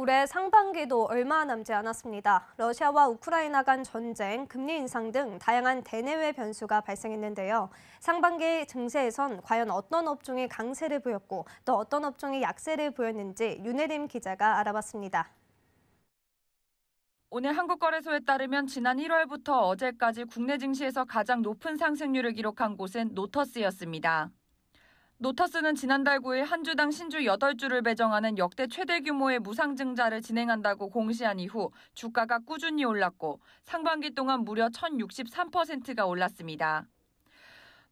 올해 상반기도 얼마 남지 않았습니다. 러시아와 우크라이나 간 전쟁, 금리 인상 등 다양한 대내외 변수가 발생했는데요. 상반기 증세에선 과연 어떤 업종이 강세를 보였고 또 어떤 업종이 약세를 보였는지 윤혜림 기자가 알아봤습니다. 오늘 한국거래소에 따르면 지난 1월부터 어제까지 국내 증시에서 가장 높은 상승률을 기록한 곳은 노터스였습니다. 노타스는 지난달 9일 한 주당 신주 8주를 배정하는 역대 최대 규모의 무상증자를 진행한다고 공시한 이후 주가가 꾸준히 올랐고 상반기 동안 무려 1063%가 올랐습니다.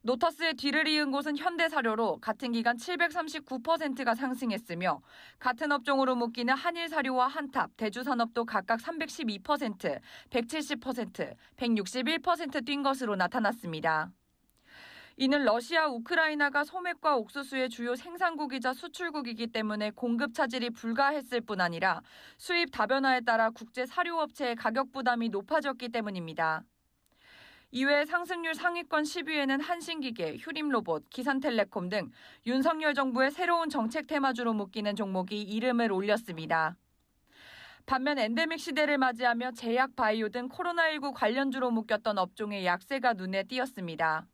노터스의 뒤를 이은 곳은 현대사료로 같은 기간 739%가 상승했으며 같은 업종으로 묶이는 한일사료와 한탑, 대주산업도 각각 312%, 170%, 161%뛴 것으로 나타났습니다. 이는 러시아, 우크라이나가 소맥과 옥수수의 주요 생산국이자 수출국이기 때문에 공급 차질이 불가했을 뿐 아니라 수입 다변화에 따라 국제 사료업체의 가격 부담이 높아졌기 때문입니다. 이외 에 상승률 상위권 10위에는 한신기계, 휴림로봇, 기산텔레콤 등 윤석열 정부의 새로운 정책 테마주로 묶이는 종목이 이름을 올렸습니다. 반면 엔데믹 시대를 맞이하며 제약, 바이오 등 코로나19 관련주로 묶였던 업종의 약세가 눈에 띄었습니다.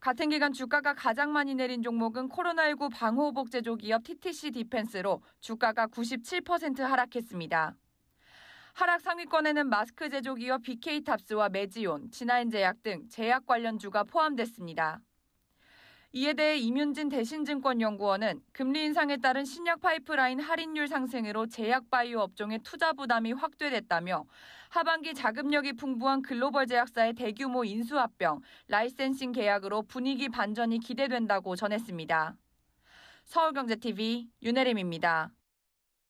같은 기간 주가가 가장 많이 내린 종목은 코로나19 방호복 제조 기업 TTC 디펜스로 주가가 97% 하락했습니다. 하락 상위권에는 마스크 제조 기업 BK탑스와 메지온, 진화엔제약 등 제약 관련 주가 포함됐습니다. 이에 대해 임윤진 대신증권연구원은 금리 인상에 따른 신약 파이프라인 할인율 상승으로 제약 바이오 업종의 투자 부담이 확대됐다며 하반기 자금력이 풍부한 글로벌 제약사의 대규모 인수 합병, 라이센싱 계약으로 분위기 반전이 기대된다고 전했습니다. 서울경제TV 윤혜림입니다.